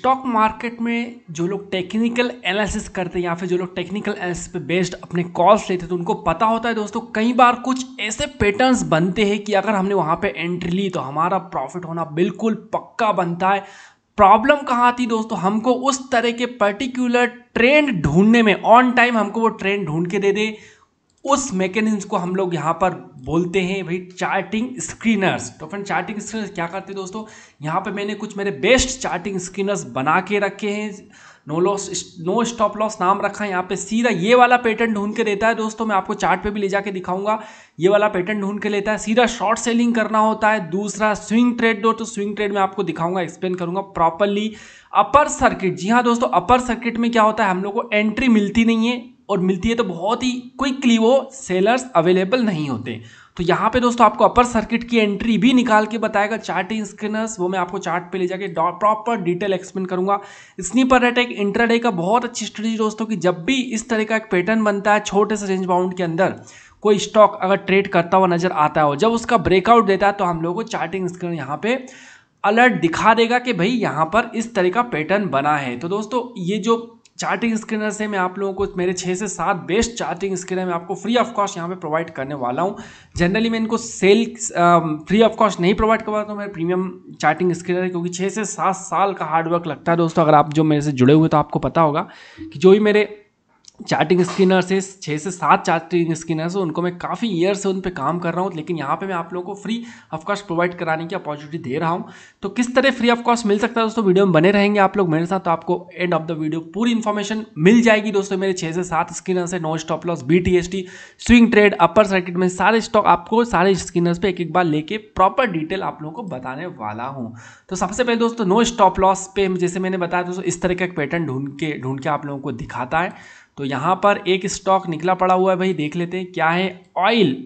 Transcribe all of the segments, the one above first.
Stock market में जो लोग टेक्निकल एनालिसिस करते हैं या फिर जो लोग टेक्निकल एनालिसिस पे बेस्ड अपने कॉल्स लेते हैं तो उनको पता होता है दोस्तों कई बार कुछ ऐसे पैटर्न्स बनते हैं कि अगर हमने वहाँ पे एंट्री ली तो हमारा प्रॉफिट होना बिल्कुल पक्का बनता है प्रॉब्लम कहाँ आती दोस्तों हमको उस तरह के पर्टिकुलर ट्रेंड ढूंढने में ऑन टाइम हमको वो ट्रेंड ढूंढ के दे दे उस मैकेनिज्म को हम लोग यहाँ पर बोलते हैं भाई चार्टिंग स्क्रीनर्स तो फ्रेंड चार्टिंग स्क्रीनर्स क्या करते हैं दोस्तों यहाँ पे मैंने कुछ मेरे बेस्ट चार्टिंग स्क्रीनर्स बना के रखे हैं no loss no stop loss नाम रखा है यहाँ पे सीधा ये वाला पैटर्न ढूंढ के देता है दोस्तों मैं आपको चार्ट पे भी ले जाके दिखाऊंगा ये वाला पैटर्न ढूंढ के लेता है सीधा शॉर्ट सेलिंग करना होता है दूसरा स्विंग ट्रेड दो तो स्विंग ट्रेड में आपको दिखाऊंगा एक्सप्लेन करूंगा प्रॉपरली अपर सर्किट जी हाँ दोस्तों अपर सर्किट में क्या होता है हम लोग को एंट्री मिलती नहीं है और मिलती है तो बहुत ही क्विकली वो सेलर्स अवेलेबल नहीं होते तो यहाँ पे दोस्तों आपको अपर सर्किट की एंट्री भी निकाल के बताएगा चार्टिंग स्क्रीनर्स वो मैं आपको चार्ट पे ले जाके प्रॉपर डिटेल एक्सप्लेन करूंगा स्नीपर एक इंट्राडे का बहुत अच्छी स्ट्रेटेजी दोस्तों कि जब भी इस तरह का एक पैटर्न बनता है छोटे से रेंज बाउंड के अंदर कोई स्टॉक अगर ट्रेड करता हुआ नजर आता हो जब उसका ब्रेकआउट देता है तो हम लोग को चार्टिंग स्क्रीन यहाँ पे अलर्ट दिखा देगा कि भाई यहाँ पर इस तरह का पैटर्न बना है तो दोस्तों ये जो चार्टिंग स्क्रीनर से मैं आप लोगों को मेरे छः से सात बेस्ट चार्टिंग स्क्रीनर मैं आपको फ्री ऑफ कॉस्ट यहाँ पे प्रोवाइड करने वाला हूँ जनरली मैं इनको सेल फ्री ऑफ कॉस्ट नहीं प्रोवाइड करवाता हूँ मेरे प्रीमियम चार्टिंग स्क्रीनर है क्योंकि छः से सात साल का हार्डवर्क लगता है दोस्तों अगर आप जो मेरे से जुड़े हुए तो आपको पता होगा कि जो भी मेरे चार्टिंग स्किनर से छः से सात चार्टिंग स्किनर्स हैं उनको मैं काफ़ी ईयर से उन पर काम कर रहा हूँ लेकिन यहाँ पे मैं आप लोगों को फ्री ऑफ कॉस्ट प्रोवाइड कराने की अपॉर्चुनिटी दे रहा हूँ तो किस तरह फ्री ऑफ कॉस्ट मिल सकता है दोस्तों वीडियो में बने रहेंगे आप लोग मेरे साथ तो आपको एंड ऑफ द वीडियो पूरी इन्फॉर्मेशन मिल जाएगी दोस्तों मेरे छः से सात स्किनर्स है no stop loss B T S T swing trade upper circuit में सारे स्टॉक आपको सारे स्किनर्स पर एक एक बार लेके प्रॉपर डिटेल आप लोगों को बताने वाला हूँ तो सबसे पहले दोस्तों नो स्टॉप लॉस पे जैसे मैंने बताया दोस्तों इस तरह का एक पैटर्न ढूंढ के ढूंढ के आप लोगों को दिखाता है तो यहाँ पर एक स्टॉक निकला पड़ा हुआ है भाई देख लेते हैं क्या है ऑयल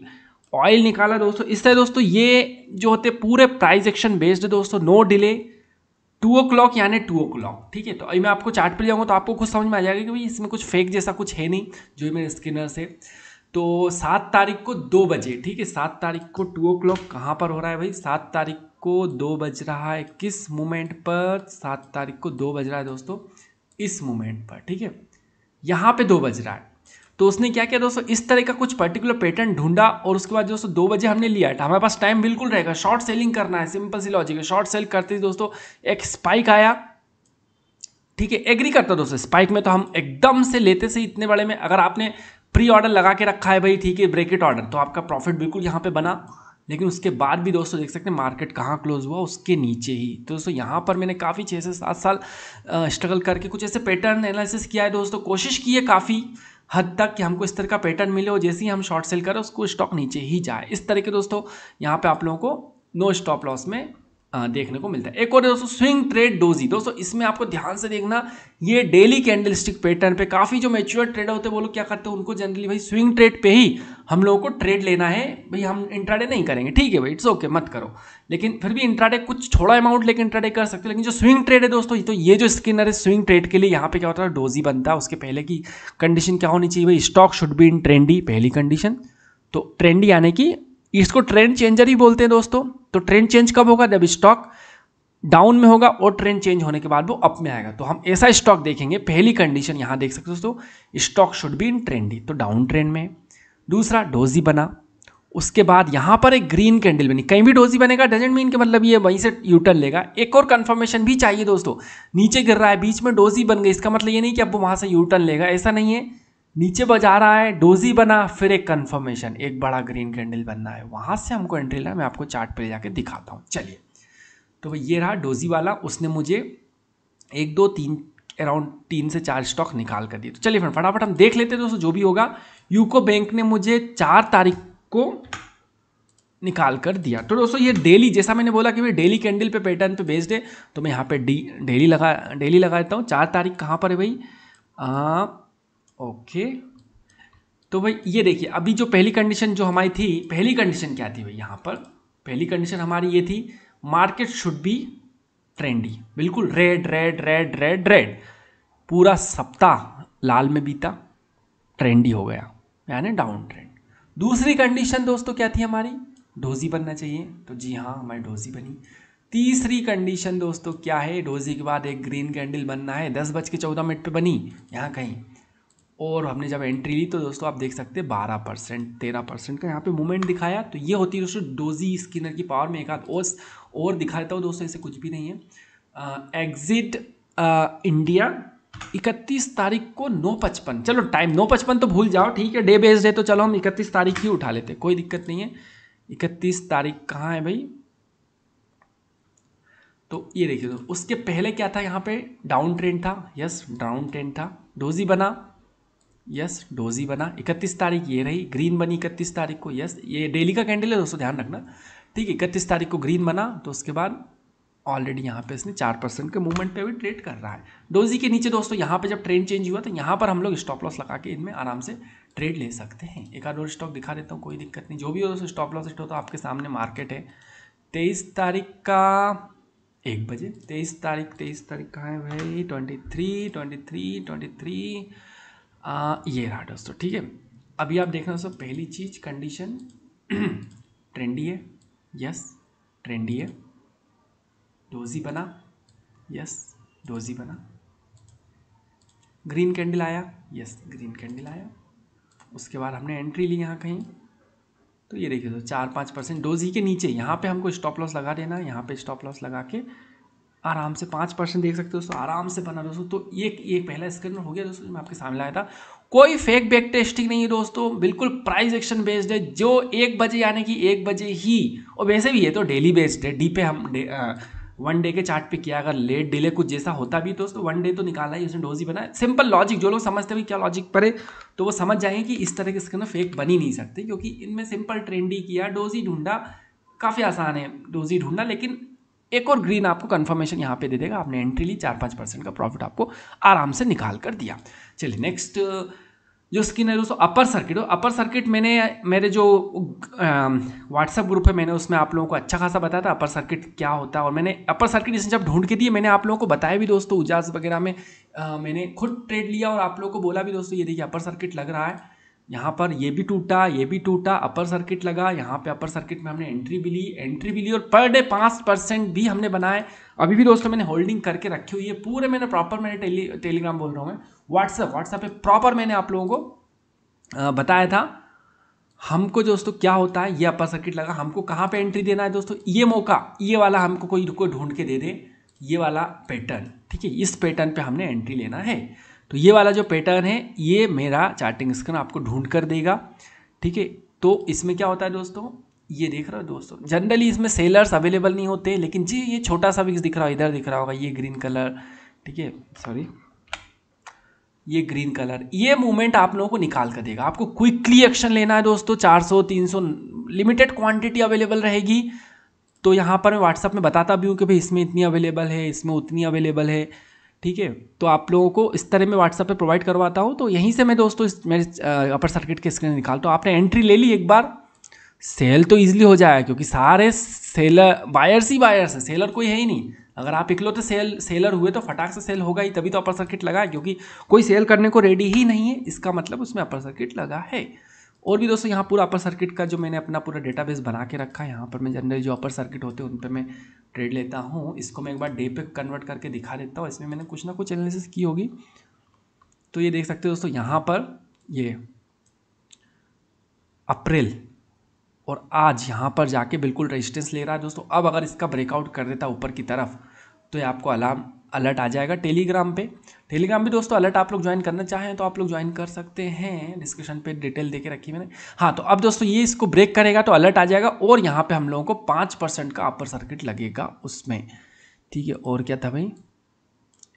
ऑयल निकाला दोस्तों इस तरह दोस्तों ये जो होते पूरे प्राइस एक्शन बेस्ड दोस्तों no delay two o'clock यानी टू ओ क्लॉक ठीक है तो अभी मैं आपको चार्ट पे ले जाऊँगा तो आपको खुद समझ में आ जाएगा कि भाई इसमें कुछ फेक जैसा कुछ है नहीं जो मेरे स्किनर से तो सात तारीख को दो बजे ठीक है सात तारीख को टू ओ क्लॉक कहाँ पर हो रहा है भाई सात तारीख को दो बज रहा है किस मोमेंट पर सात तारीख को दो बज रहा है दोस्तों इस मोमेंट पर ठीक है यहाँ पे दो बज रहा है तो उसने क्या किया दोस्तों इस तरह का कुछ पर्टिकुलर पैटर्न ढूंढा और उसके बाद दोस्तों दो बजे हमने लिया हमारे पास टाइम बिल्कुल रहेगा शॉर्ट सेलिंग करना है सिंपल सी लॉजिक है शॉर्ट सेल करते ही दोस्तों एक स्पाइक आया ठीक है एग्री करता दोस्तों स्पाइक में तो हम एकदम से लेते से इतने बड़े में अगर आपने प्री ऑर्डर लगा के रखा है भाई ठीक है ब्रेकेट ऑर्डर तो आपका प्रॉफिट बिल्कुल यहाँ पे बना लेकिन उसके बाद भी दोस्तों देख सकते हैं मार्केट कहाँ क्लोज हुआ उसके नीचे ही तो दोस्तों यहाँ पर मैंने काफ़ी छः से सात साल स्ट्रगल करके कुछ ऐसे पैटर्न एनालिसिस किया है दोस्तों कोशिश की है काफ़ी हद तक कि हमको इस तरह का पैटर्न मिले और जैसे ही हम शॉर्ट सेल करें उसको स्टॉक नीचे ही जाए इस तरह के दोस्तों यहाँ पर आप लोगों को नो स्टॉप लॉस में देखने को मिलता है एक और दोस्तों स्विंग ट्रेड डोजी दोस्तों इसमें आपको ध्यान से देखना ये डेली कैंडलस्टिक पैटर्न पे काफ़ी जो मेच्योर ट्रेडर होते हैं वो लोग क्या करते हैं उनको जनरली भाई स्विंग ट्रेड पे ही हम लोगों को ट्रेड लेना है भाई हम इंट्राडे नहीं करेंगे ठीक है भाई इट्स ओके मत करो लेकिन फिर भी इंट्राडे कुछ थोड़ा अमाउंट लेकर इंट्राडे कर सकते हो लेकिन जो स्विंग ट्रेड है दोस्तों तो ये जो स्किनर है स्विंग ट्रेड के लिए यहाँ पे क्या होता है डोजी बनता है उसके पहले की कंडीशन क्या होनी चाहिए भाई stock should be in trendy पहली कंडीशन तो ट्रेंडी यानी कि इसको ट्रेंड चेंजर ही बोलते हैं दोस्तों तो ट्रेंड चेंज कब होगा जब स्टॉक डाउन में होगा और ट्रेंड चेंज होने के बाद वो अप में आएगा तो हम ऐसा स्टॉक देखेंगे पहली कंडीशन यहाँ देख सकते हो दोस्तों stock should be in trendy तो डाउन ट्रेंड में दूसरा डोजी बना उसके बाद यहाँ पर एक ग्रीन कैंडल बनी कहीं भी डोजी बनेगा डजेंट मीन के मतलब ये वहीं से यूटर्न लेगा एक और कंफर्मेशन भी चाहिए दोस्तों नीचे गिर रहा है बीच में डोजी बन गई इसका मतलब ये नहीं कि अब वो वहाँ से यूटर्न लेगा ऐसा नहीं है नीचे बजा रहा है डोजी बना फिर एक कन्फर्मेशन एक बड़ा ग्रीन कैंडल बनना है वहाँ से हमको एंट्री ला मैं आपको चार्ट पे जाके दिखाता हूँ चलिए तो ये रहा डोजी वाला उसने मुझे एक दो तीन अराउंड तीन से चार स्टॉक निकाल कर दिए तो चलिए फ्रेंड फटाफट हम देख लेते दोस्तों जो भी होगा यूको बैंक ने मुझे चार तारीख को निकाल कर दिया तो दोस्तों ये डेली जैसा मैंने बोला कि भाई डेली कैंडल पे पैटर्न पे बेस्ड है तो मैं यहाँ पे डी डेली लगा डेली लगा देता हूँ चार तारीख कहाँ पर है भाई ओके तो भाई ये देखिए अभी जो पहली कंडीशन जो हमारी थी पहली कंडीशन क्या थी भाई यहाँ पर पहली कंडीशन हमारी ये थी मार्केट शुड बी ट्रेंडी बिल्कुल red red red red red पूरा सप्ताह लाल में बीता ट्रेंडी हो गया यानी डाउन ट्रेंड दूसरी कंडीशन दोस्तों क्या थी हमारी डोजी बनना चाहिए तो जी हाँ हमारी डोजी बनी तीसरी कंडीशन दोस्तों क्या है डोजी के बाद एक ग्रीन कैंडल बनना है दस बज के चौदह मिनट पर बनी यहाँ कहीं और हमने जब एंट्री ली तो दोस्तों आप देख सकते हैं बारह परसेंट तेरह परसेंट का यहाँ पे मूवमेंट दिखाया तो ये होती है दोस्तों डोजी स्किनर की पावर में एक हाथ और और दिखा देता हूँ दोस्तों ऐसे कुछ भी नहीं है एग्जिट इंडिया इकतीस तारीख को नौ पचपन चलो टाइम नौ पचपन तो भूल जाओ ठीक है डे बेस्ड है तो चलो हम इकतीस तारीख ही उठा लेते कोई दिक्कत नहीं है इकतीस तारीख कहाँ है भाई तो ये देखिए दोस्तों उसके पहले क्या था यहाँ पे डाउन ट्रेंड था यस डाउन ट्रेंड था डोजी बना यस डोजी बना इकतीस तारीख ये रही ग्रीन बनी इकतीस तारीख को यस ये डेली का कैंडल है दोस्तों ध्यान रखना ठीक है इकतीस तारीख को ग्रीन बना तो उसके बाद ऑलरेडी यहाँ पे इसने चार परसेंट के मूवमेंट पे भी ट्रेड कर रहा है डोजी के नीचे दोस्तों यहाँ पे जब ट्रेंड चेंज हुआ तो यहाँ पर हम लोग स्टॉप लॉस लगा के इनमें आराम से ट्रेड ले सकते हैं एक आधोर स्टॉक दिखा देता हूँ कोई दिक्कत नहीं जो भी हो दोस्तों स्टॉप लॉस हो तो आपके सामने मार्केट है तेईस तारीख का एक बजे तेईस तारीख तेईस तारीख कहाँ है भाई twenty three twenty three twenty three आ, ये रहा दोस्तों ठीक है अभी आप देखना दोस्तों पहली चीज़ कंडीशन ट्रेंडी है यस ट्रेंडी है डोजी बना यस डोजी बना ग्रीन कैंडल आया यस ग्रीन कैंडल आया उसके बाद हमने एंट्री ली यहाँ कहीं तो ये देखिए तो चार पाँच परसेंट डोजी के नीचे यहाँ पे हमको स्टॉप लॉस लगा देना यहाँ पे स्टॉप लॉस लगा के आराम से पाँच परसेंट देख सकते हो दोस्तों आराम से बना दोस्तों तो ये ये पहला स्क्रीन हो गया दोस्तों मैं आपके सामने आया था कोई फेक बैक टेस्टिंग नहीं है दोस्तों बिल्कुल प्राइस एक्शन बेस्ड है जो एक बजे यानी कि एक बजे ही और वैसे भी तो है तो डेली बेस्ड है डी पे हम डे, आ, वन डे के चार्ट पे किया अगर लेट डिले कुछ जैसा होता भी दोस्तों वन डे तो निकाला ही उसने डोज ही बनाया सिंपल लॉजिक जो लोग समझते हैं क्या लॉजिक पर है तो वो समझ जाएंगे कि इस तरह के स्कैनर फेक बन ही नहीं सकते क्योंकि इनमें सिंपल ट्रेंडी किया डोज ही ढूंढा काफ़ी आसान है डोज ही ढूंढना लेकिन एक और ग्रीन आपको कंफर्मेशन यहाँ पे दे देगा आपने एंट्री ली चार पाँच परसेंट का प्रॉफिट आपको आराम से निकाल कर दिया चलिए नेक्स्ट जो स्किन है दोस्तों अपर सर्किट हो अपर सर्किट मैंने मेरे जो व्हाट्सएप ग्रुप है मैंने उसमें आप लोगों को अच्छा खासा बताया था अपर सर्किट क्या होता है और मैंने अपर सर्किट इसने जब ढूंढ के दिए मैंने आप लोगों को बताया भी दोस्तों उजाज वगैरह में आ, मैंने खुद ट्रेड लिया और आप लोगों को बोला भी दोस्तों ये देखिए अपर सर्किट लग रहा है यहाँ पर ये भी टूटा ये भी टूटा अपर सर्किट लगा यहाँ पे अपर सर्किट में हमने एंट्री भी ली एंट्री भी ली और पर डे पाँच परसेंट भी हमने बनाए अभी भी दोस्तों मैंने होल्डिंग करके रखी हुई है पूरे मैंने प्रॉपर मैंने टेली टेलीग्राम बोल रहा हूँ मैं व्हाट्सअप व्हाट्सएप पे प्रॉपर मैंने आप लोगों को बताया था हमको दोस्तों क्या होता है ये अपर सर्किट लगा हमको कहाँ पे एंट्री देना है दोस्तों ये मौका ये वाला हमको कोई रुको ढूंढ के दे दे ये वाला पैटर्न ठीक है इस पैटर्न पर हमने एंट्री लेना है तो ये वाला जो पैटर्न है ये मेरा चार्टिंग स्क्रीन आपको ढूंढ कर देगा ठीक है तो इसमें क्या होता है दोस्तों ये देख रहे हो दोस्तों जनरली इसमें सेलर्स अवेलेबल नहीं होते लेकिन जी ये छोटा सा विक्स दिख रहा है इधर दिख रहा होगा ये ग्रीन कलर ठीक है सॉरी ये ग्रीन कलर ये मूवमेंट आप लोगों को निकाल कर देगा आपको क्विकली एक्शन लेना है दोस्तों 400 300 लिमिटेड क्वांटिटी अवेलेबल रहेगी तो यहाँ पर मैं व्हाट्सअप में बताता भी हूँ कि भाई इसमें इतनी अवेलेबल है इसमें उतनी अवेलेबल है ठीक है तो आप लोगों को इस तरह में व्हाट्सएप पे प्रोवाइड करवाता हूँ तो यहीं से मैं दोस्तों इस मेरे अपर सर्किट के स्क्रीन निकाल तो आपने एंट्री ले ली एक बार सेल तो ईजिली हो जाएगा क्योंकि सारे सेलर बायर्स ही बायर्स है सेलर कोई है ही नहीं अगर आप इकलौते सेल सेलर हुए तो फटाक से सेल होगा ही तभी तो अपर सर्किट लगा है क्योंकि कोई सेल करने को रेडी ही नहीं है इसका मतलब उसमें अपर सर्किट लगा है और भी दोस्तों यहाँ पूरा अपर सर्किट का जो मैंने अपना पूरा डेटाबेस बना के रखा है यहाँ पर मैं जनरली जो अपर सर्किट होते हैं उन पर मैं ट्रेड लेता हूँ इसको मैं एक बार डे पे कन्वर्ट करके दिखा देता हूँ इसमें मैंने कुछ ना कुछ एनालिसिस की होगी तो ये देख सकते हो दोस्तों यहाँ पर ये अप्रैल और आज यहाँ पर जाके बिल्कुल रेजिस्टेंस ले रहा है दोस्तों अब अगर इसका ब्रेकआउट कर देता ऊपर की तरफ तो ये आपको अलार्म अलर्ट आ जाएगा टेलीग्राम पे टेलीग्राम भी दोस्तों अलर्ट आप लोग ज्वाइन करना चाहें तो आप लोग ज्वाइन कर सकते हैं डिस्क्रिप्शन पे डिटेल देके रखी मैंने हाँ तो अब दोस्तों ये इसको ब्रेक करेगा तो अलर्ट आ जाएगा और यहाँ पे हम लोगों को पाँच परसेंट का अपर सर्किट लगेगा उसमें ठीक है और क्या था भाई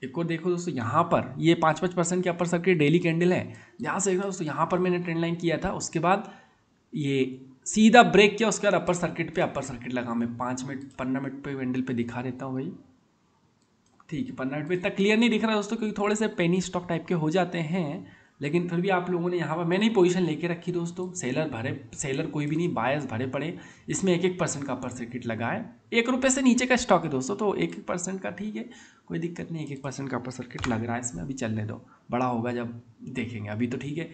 एक और देखो दोस्तों यहाँ पर ये पाँच पाँच परसेंट की अपर सर्किट डेली कैंडल है यहाँ से देखो दोस्तों यहाँ पर मैंने ट्रेंड लाइन किया था उसके बाद ये सीधा ब्रेक किया उसके बाद अपर सर्किट पर अपर सर्किट लगा मैं पाँच मिनट पंद्रह मिनट पर कैंडल पर दिखा देता हूँ भाई ठीक है पन्ना में इतना क्लियर नहीं दिख रहा है दोस्तों क्योंकि थोड़े से पेनी स्टॉक टाइप के हो जाते हैं लेकिन फिर भी आप लोगों ने यहाँ पर मैंने ही पोजिशन लेके रखी दोस्तों सेलर भरे सेलर कोई भी नहीं बायस भरे पड़े इसमें एक एक परसेंट का अपर सर्किट लगा है एक रुपये से नीचे का स्टॉक है दोस्तों तो एक एक परसेंट का ठीक है कोई दिक्कत नहीं एक एक परसेंट का अपर सर्किट लग रहा है इसमें अभी चलने दो बड़ा होगा जब देखेंगे अभी तो ठीक है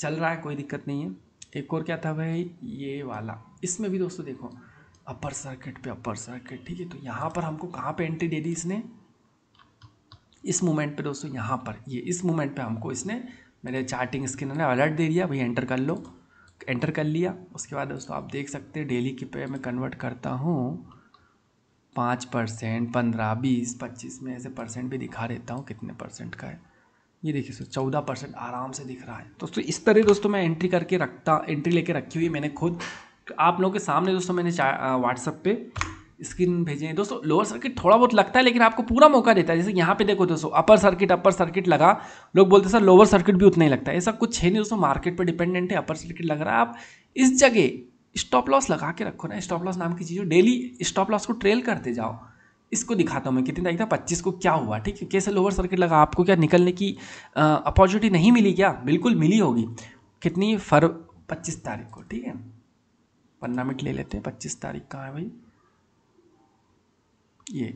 चल रहा है कोई दिक्कत नहीं है एक और क्या था भाई ये वाला इसमें भी दोस्तों देखो अपर सर्किट पे अपर सर्किट ठीक है तो यहाँ पर हमको कहाँ पे एंट्री दे दी इसने इस मोमेंट पे दोस्तों यहाँ पर ये इस मोमेंट पे हमको इसने मेरे चार्टिंग स्किन ने अलर्ट दे दिया भाई एंटर कर लो एंटर कर लिया उसके बाद दोस्तों आप देख सकते हैं डेली के पे मैं कन्वर्ट करता हूँ पाँच परसेंट पंद्रह बीस पच्चीस में ऐसे परसेंट भी दिखा देता हूँ कितने परसेंट का है ये देखिए सर चौदह परसेंट आराम से दिख रहा है दोस्तों इस तरह दोस्तों मैं एंट्री करके रखता एंट्री लेके रखी हुई मैंने खुद आप लोगों के सामने दोस्तों मैंने व्हाट्सअप पे स्क्रीन भेजें दोस्तों लोअर सर्किट थोड़ा बहुत लगता है लेकिन आपको पूरा मौका देता है जैसे यहाँ पे देखो दोस्तों अपर सर्किट अपर सर्किट लगा लोग बोलते सर लोअर सर्किट भी उतना ही लगता है ऐसा कुछ है नहीं दोस्तों मार्केट पर डिपेंडेंट है अपर सर्किट लग रहा है आप इस जगह स्टॉप लॉस लगा के रखो ना स्टॉप लॉस नाम की चीज़ डेली स्टॉप लॉस को ट्रेल करते जाओ इसको दिखाता हूँ मैं कितनी तारीख था पच्चीस को क्या हुआ ठीक है कैसे लोअर सर्किट लगा आपको क्या निकलने की अपॉर्चुनिटी नहीं मिली क्या बिल्कुल मिली होगी कितनी फर पच्चीस तारीख को ठीक है पन्ना मिनट ले लेते हैं पच्चीस तारीख कहाँ है भाई ये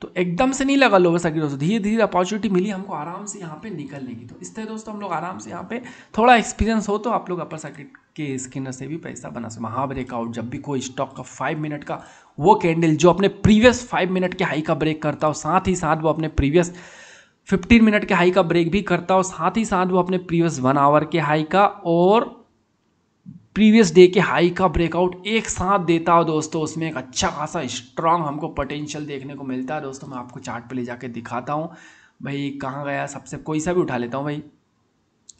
तो एकदम से नहीं लगा लोअर सर्किट दोस्तों धीरे धीरे अपॉर्चुनिटी मिली हमको आराम से यहाँ पे निकलने की तो इस तरह दोस्तों हम लोग आराम से यहाँ पे थोड़ा एक्सपीरियंस हो तो आप लोग अपर सर्किट के स्किनर से भी पैसा बना सकते वहाँ ब्रेकआउट जब भी कोई स्टॉक का फाइव मिनट का वो कैंडल जो अपने प्रीवियस फाइव मिनट के हाई का ब्रेक करता हो साथ ही साथ वो अपने प्रीवियस फिफ्टीन मिनट के हाई का ब्रेक भी करता हो साथ ही साथ वो अपने प्रीवियस वन आवर के हाई का और प्रीवियस डे के हाई का ब्रेकआउट एक साथ देता हो दोस्तों उसमें एक अच्छा खासा स्ट्रांग हमको पोटेंशियल देखने को मिलता है दोस्तों मैं आपको चार्ट पे ले जाके दिखाता हूँ भाई कहाँ गया सबसे कोई सा भी उठा लेता हूँ भाई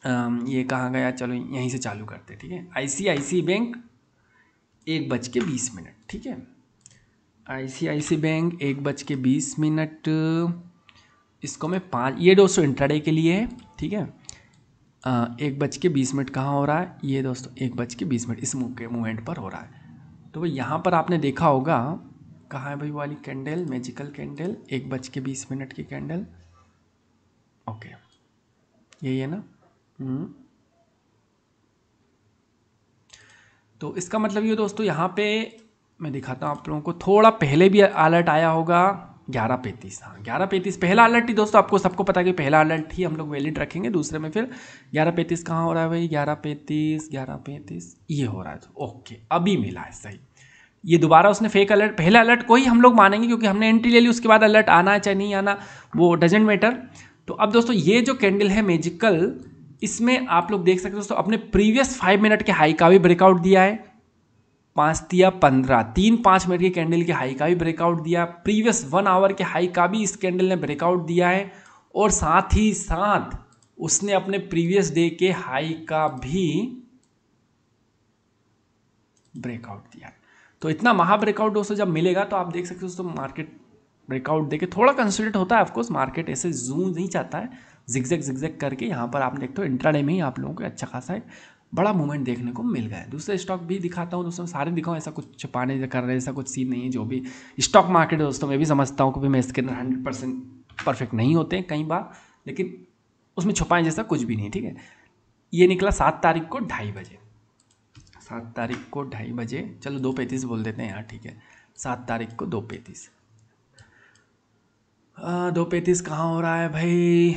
आ, ये कहाँ गया चलो यहीं से चालू करते ठीक है आई बैंक एक बज के बीस मिनट ठीक है आई बैंक एक बज के बीस मिनट इसको मैं पाँच ये दोस्तों इंट्राडे के लिए है ठीक है एक बज के बीस मिनट कहाँ हो रहा है ये दोस्तों एक बज के बीस मिनट इस मूव मूवमेंट पर हो रहा है तो भाई यहाँ पर आपने देखा होगा कहाँ है भाई वाली कैंडल मैजिकल कैंडल एक बज के बीस मिनट की कैंडल ओके यही है ना हम्म। तो इसका मतलब ये दोस्तों यहाँ पे मैं दिखाता हूँ आप लोगों को थोड़ा पहले भी अलर्ट आया होगा ग्यारह पैंतीस हाँ ग्यारह पैंतीस पहला अलर्ट ही दोस्तों आपको सबको पता है कि पहला अलर्ट ही हम लोग वैलिड रखेंगे दूसरे में फिर ग्यारह पैंतीस कहाँ हो रहा है भाई ग्यारह पैंतीस ग्यारह पैंतीस ये हो रहा है तो, ओके अभी मिला है सही ये दोबारा उसने फेक अलर्ट पहला अलर्ट को ही हम लोग मानेंगे क्योंकि हमने एंट्री ले ली उसके बाद अलर्ट आना है चाहे नहीं आना वो डजेंट मैटर तो अब दोस्तों ये जो कैंडल है मेजिकल इसमें आप लोग देख सकते हो दोस्तों अपने प्रीवियस फाइव मिनट के हाई का भी ब्रेकआउट दिया है पाँच दिया पंद्रह तीन पाँच मिनट के कैंडल के हाई का भी ब्रेकआउट दिया प्रीवियस वन आवर के हाई का भी इस कैंडल ने ब्रेकआउट दिया है और साथ ही साथ उसने अपने प्रीवियस डे के हाई का भी ब्रेकआउट दिया तो इतना महा ब्रेकआउट दोस्तों जब मिलेगा तो आप देख सकते हो दोस्तों मार्केट ब्रेकआउट देके थोड़ा कंसिडेंट होता है ऑफकोर्स मार्केट ऐसे जूम नहीं चाहता है जिगजैग जिगजैग करके यहाँ पर आपने एक तो इंट्राडे में ही आप लोगों को अच्छा खासा है बड़ा मूवमेंट देखने को मिल गया दूसरे स्टॉक भी दिखाता हूँ दोस्तों सारे दिखाऊँ ऐसा कुछ छुपाने कर रहे ऐसा कुछ सीन नहीं है जो भी स्टॉक मार्केट है दोस्तों मैं भी समझता हूँ कि मैं इसके अंदर हंड्रेड परसेंट परफेक्ट नहीं होते कई बार लेकिन उसमें छुपाने जैसा कुछ भी नहीं ठीक है ये निकला सात तारीख को ढाई बजे सात तारीख को ढाई बजे चलो दो पैंतीस बोल देते हैं यार ठीक है सात तारीख को दो पैंतीस दो पैंतीस कहाँ हो रहा है भाई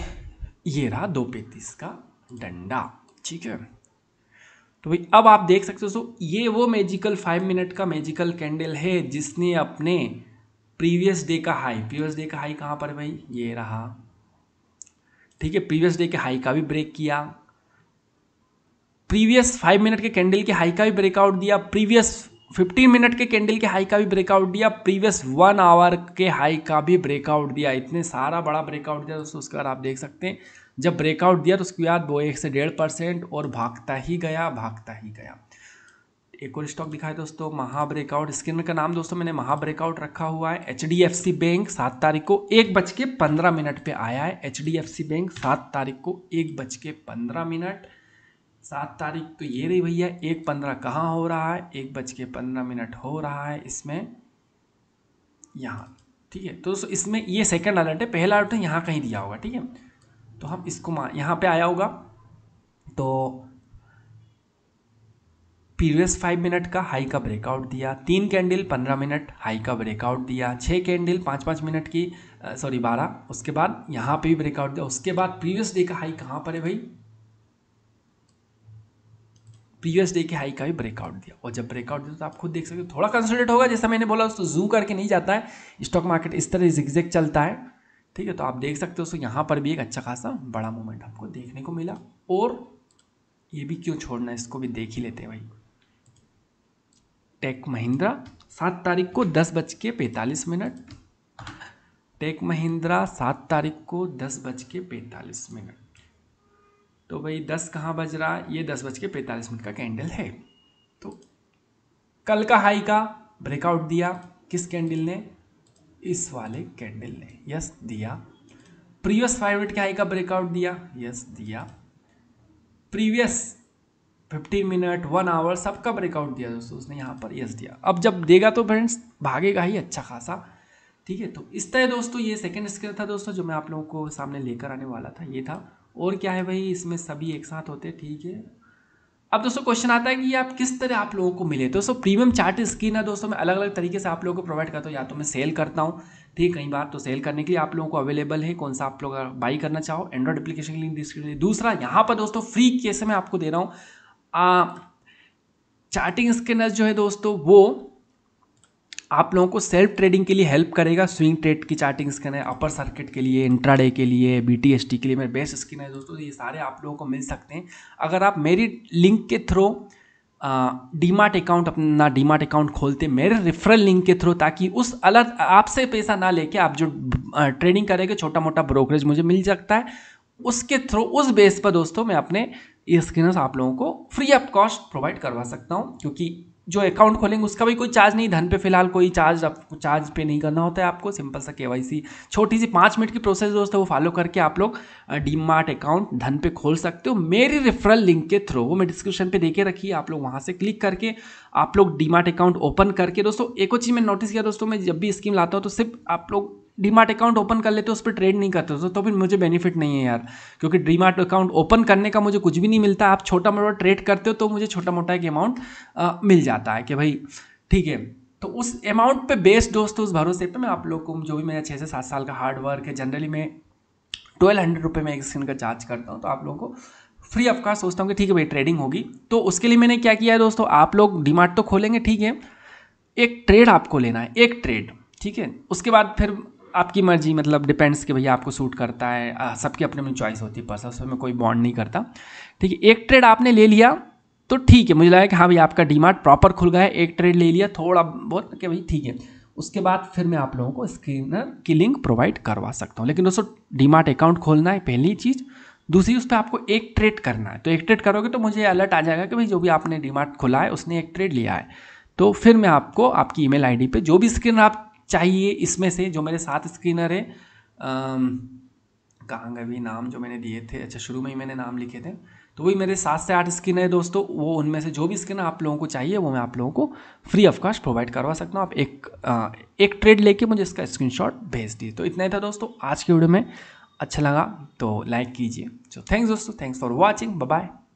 ये रहा दो पैंतीस का डंडा ठीक है तो भाई अब आप देख सकते हो सो ये वो मैजिकल फाइव मिनट का मैजिकल कैंडल है जिसने अपने प्रीवियस डे का हाई प्रीवियस डे का हाई कहाँ पर भाई ये रहा ठीक है प्रीवियस डे के हाई का भी ब्रेक किया प्रीवियस फाइव मिनट के कैंडल के हाई का भी ब्रेकआउट दिया प्रीवियस फिफ्टीन मिनट के कैंडल के हाई का भी ब्रेकआउट दिया प्रीवियस वन आवर के हाई का भी ब्रेकआउट दिया इतने सारा बड़ा ब्रेकआउट दिया दोस्तों उसके बाद आप देख सकते हैं जब ब्रेकआउट दिया तो उसके बाद वो एक से डेढ़ परसेंट और भागता ही गया भागता ही गया एक और स्टॉक दिखाए दोस्तों महा ब्रेकआउट स्क्रीन का नाम दोस्तों मैंने महा ब्रेकआउट रखा हुआ है एच डी एफ सी बैंक सात तारीख को एक बज के पंद्रह मिनट पर आया है एच डी एफ सी बैंक सात तारीख को एक बज के पंद्रह मिनट सात तारीख तो ये रही भैया एक पंद्रह कहाँ हो रहा है एक बज के पंद्रह मिनट हो रहा है इसमें यहाँ ठीक है तो इसमें ये सेकेंड अलर्ट है पहला अलर्ट है यहाँ कहीं दिया होगा ठीक है तो हम इसको मान यहाँ पे आया होगा तो प्रीवियस फाइव मिनट का हाई का ब्रेकआउट दिया तीन कैंडल पंद्रह मिनट हाई का ब्रेकआउट दिया छः कैंडल पाँच पाँच मिनट की सॉरी बारह उसके बाद यहाँ पे भी ब्रेकआउट दिया उसके बाद प्रीवियस डे का हाई कहाँ पर है भाई प्रीवियस डे के हाई का भी ब्रेकआउट दिया और जब ब्रेकआउट दिया तो आप खुद देख सकते हो थोड़ा कंसल्टेट होगा जैसा मैंने बोला उसको तो जू करके नहीं जाता है स्टॉक मार्केट इस तरह एग्जैक्ट चलता है ठीक है तो आप देख सकते हो सो यहाँ पर भी एक अच्छा खासा बड़ा मोमेंट आपको देखने को मिला और ये भी क्यों छोड़ना इसको भी देख ही लेते हैं भाई टेक महिंद्रा सात तारीख को दस बज के पैंतालीस मिनट टेक महिंद्रा सात तारीख को दस बज के पैंतालीस मिनट तो भाई दस कहाँ बज रहा है ये दस बज के पैंतालीस मिनट का कैंडल है तो कल का हाई का ब्रेकआउट दिया किस कैंडल ने इस वाले कैंडल ने यस दिया प्रीवियस फाइव मिनट के हाई का ब्रेकआउट दिया यस दिया previous fifteen minute one hour सबका ब्रेकआउट दिया दोस्तों उसने यहाँ पर यस दिया अब जब देगा तो फ्रेंड्स भागेगा ही अच्छा खासा ठीक है तो इस तरह दोस्तों ये सेकंड स्केल था दोस्तों जो मैं आप लोगों को सामने लेकर आने वाला था ये था और क्या है भाई इसमें सभी एक साथ होते ठीक है अब दोस्तों क्वेश्चन आता है कि आप किस तरह आप लोगों को मिले दोस्तों प्रीमियम चार्ट स्क्रीन है दोस्तों मैं अलग अलग तरीके से आप लोगों को प्रोवाइड करता हूँ या तो मैं सेल करता हूँ ठीक कई बार तो सेल करने के लिए आप लोगों को अवेलेबल है कौन सा आप लोग बाई करना चाहो एंड्रॉइड एप्लीकेशन के लिंक डिस्क्रिप्शन दूसरा यहाँ पर दोस्तों फ्री कैसे मैं आपको दे रहा हूँ चार्टिंग स्कैनर जो है दोस्तों वो आप लोगों को सेल्फ ट्रेडिंग के लिए हेल्प करेगा स्विंग ट्रेड की चार्टिंग स्किन है अपर सर्किट के लिए इंट्राडे के लिए बी के लिए मेरे बेस्ट स्किन है दोस्तों ये सारे आप लोगों को मिल सकते हैं अगर आप मेरी लिंक के थ्रू डीमार्ट अकाउंट अपना डीमार्ट अकाउंट खोलते मेरे रेफरल लिंक के थ्रू ताकि उस अलग आपसे पैसा ना लेके आप जो ट्रेडिंग करेंगे छोटा मोटा ब्रोकरेज मुझे मिल सकता है उसके थ्रू उस बेस पर दोस्तों मैं अपने ये स्किनर्स आप लोगों को फ्री ऑफ कॉस्ट प्रोवाइड करवा सकता हूँ क्योंकि जो अकाउंट खोलेंगे उसका भी कोई चार्ज नहीं धन पे फिलहाल कोई चार्ज आपको चार्ज पे नहीं करना होता है आपको सिंपल सा के छोटी सी पाँच मिनट की प्रोसेस दोस्तों वो फॉलो करके आप लोग डी मार्ट अकाउंट धन पे खोल सकते हो मेरी रेफरल लिंक के थ्रू वो मैं डिस्क्रिप्शन पे देके रखी आप लोग वहाँ से क्लिक करके आप लोग डी मार्ट अकाउंट ओपन करके दोस्तों एक और चीज़ मैंने नोटिस किया दोस्तों मैं जब भी स्कीम लाता हूँ तो सिर्फ आप लोग डीमार्ट अकाउंट ओपन कर लेते हो उस पर ट्रेड नहीं करते हो तो फिर मुझे बेनिफिट नहीं है यार क्योंकि डीमार्ट अकाउंट ओपन करने का मुझे कुछ भी नहीं मिलता आप छोटा मोटा ट्रेड करते हो तो मुझे छोटा मोटा एक अमाउंट मिल जाता है कि भाई ठीक है तो उस अमाउंट पे बेस्ड दोस्तों उस भरोसे पे मैं आप लोग को जो भी मेरा छः से सात साल का हार्ड वर्क है जनरली मैं ट्वेल्व हंड्रेड रुपये में एक स्क्रीन का चार्ज करता हूँ तो आप लोगों को फ्री ऑफ कॉस्ट सोचता हूँ कि ठीक है भाई ट्रेडिंग होगी तो उसके लिए मैंने क्या किया है दोस्तों आप लोग डिमार्ट तो खोलेंगे ठीक है एक ट्रेड आपको लेना है एक ट्रेड ठीक है उसके बाद फिर आपकी मर्जी मतलब डिपेंड्स कि भैया आपको सूट करता है सबकी अपने अपनी चॉइस होती है पर्सन उसमें कोई बॉन्ड नहीं करता ठीक है एक ट्रेड आपने ले लिया तो ठीक है मुझे लगा कि हाँ भैया आपका डीमार्ट प्रॉपर खुल गया है एक ट्रेड ले लिया थोड़ा बहुत कि भाई ठीक है उसके बाद फिर मैं आप लोगों को स्क्रीनर की लिंक प्रोवाइड करवा सकता हूँ लेकिन दोस्तों डीमार्ट अकाउंट खोलना है पहली चीज़ दूसरी उस पर आपको एक ट्रेड करना है तो एक ट्रेड करोगे तो मुझे अलर्ट आ जाएगा कि भाई जो भी आपने डीमार्ट खोला है उसने एक ट्रेड लिया है तो फिर मैं आपको आपकी ईमेल आईडी पे जो भी स्क्रीन आप चाहिए इसमें से जो मेरे सात स्क्रीनर है कहाँ गए भी नाम जो मैंने दिए थे अच्छा शुरू में ही मैंने नाम लिखे थे तो वही मेरे सात से आठ स्क्रीनर है दोस्तों वो उनमें से जो भी स्क्रीनर आप लोगों को चाहिए वो मैं आप लोगों को फ्री ऑफ कॉस्ट प्रोवाइड करवा सकता हूँ आप एक आ, एक ट्रेड लेके मुझे इसका स्क्रीनशॉट भेज दिए तो इतना ही था दोस्तों आज की वीडियो में अच्छा लगा तो लाइक कीजिए सो थैंक्स दोस्तों थैंक्स फॉर वॉचिंग बाय